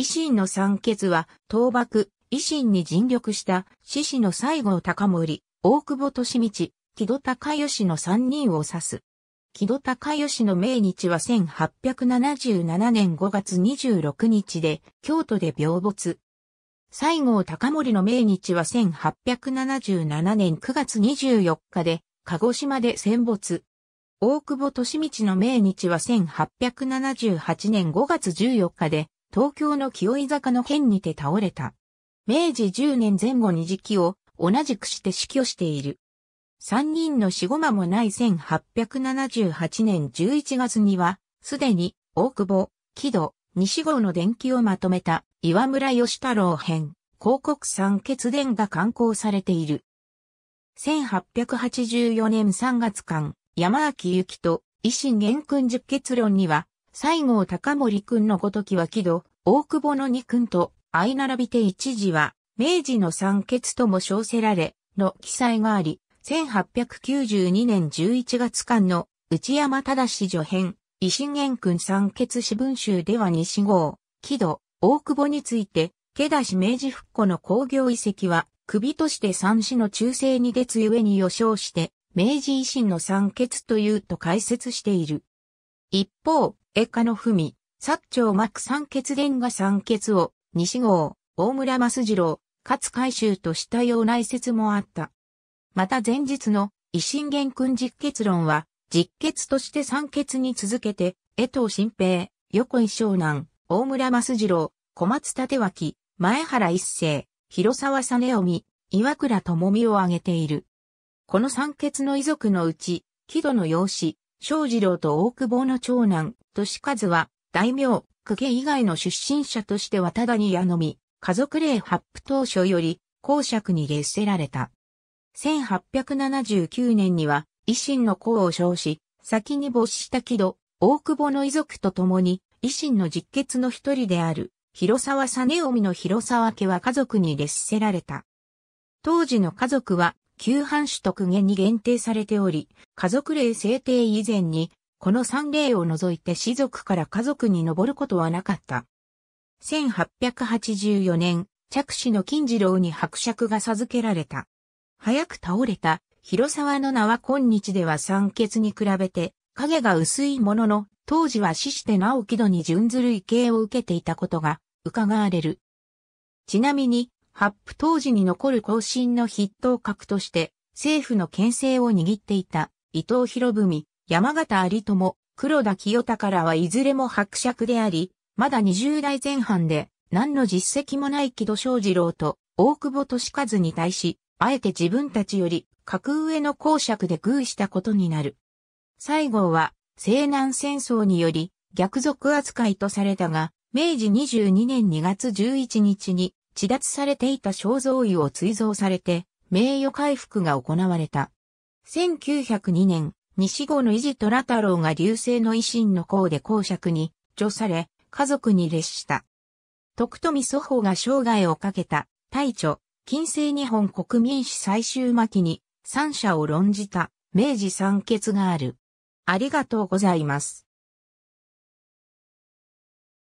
維新の三傑は、倒幕、維新に尽力した、志士の西郷隆盛、大久保利道、木戸高義の三人を指す。木戸高義の命日は1877年5月26日で、京都で病没。西郷隆盛の命日は1877年9月24日で、鹿児島で戦没。大久保利道の命日は1878年5月14日で、東京の清井坂の変にて倒れた。明治10年前後に時期を同じくして死去している。三人の死後間もない1878年11月には、すでに大久保、木戸、西郷の伝記をまとめた岩村義太郎編、広告三決伝が刊行されている。1884年3月間、山脇幸と維新元君十結論には、西郷隆盛君のごときは木戸、大久保の二君と相並びて一時は、明治の三傑とも称せられ、の記載があり、1892年11月間の内山正序編、維新元君三傑史文集では西号、木戸、大久保について、毛出し明治復古の工業遺跡は、首として三子の忠誠に出つゆえに予称して、明治維新の三傑というと解説している。一方、江家の文、薩長幕三欠伝が三欠を、西郷、大村益次郎、勝海舟としたよう一説もあった。また前日の維新元君実決論は、実決として三欠に続けて、江藤新平、横井湘南、大村益次郎、小松立脇、前原一世、広沢実臣、岩倉智美を挙げている。この三欠の遺族のうち、木戸の養子、正次郎と大久保の長男、利和は、大名、区家以外の出身者としてはただに矢のみ、家族令発布当初より、公爵に列せられた。1879年には、維新の功を称し、先に没した木戸、大久保の遺族と共に、維新の実決の一人である、広沢実臣の広沢家は家族に列せられた。当時の家族は、旧藩主特下に限定されており、家族令制定以前に、この三例を除いて士族から家族に上ることはなかった。1884年、着手の金次郎に伯爵が授けられた。早く倒れた広沢の名は今日では三欠に比べて影が薄いものの、当時は死して直木戸に準ずる異形を受けていたことが伺われる。ちなみに、発布当時に残る更進の筆頭格として、政府の牽制を握っていた伊藤博文、山形有友、黒田清隆らはいずれも伯爵であり、まだ20代前半で、何の実績もない木戸翔二郎と大久保利和に対し、あえて自分たちより格上の公爵で偶したことになる。西郷は西南戦争により逆賊扱いとされたが、明治22年2月11日に地脱されていた肖像位を追贈されて名誉回復が行われた。1902年、西郷の維持虎太郎が流星の維新の功で公爵に助され、家族に列した。徳富祖法が生涯をかけた、大著、近世日本国民史最終巻に、三者を論じた、明治三欠がある。ありがとうございます。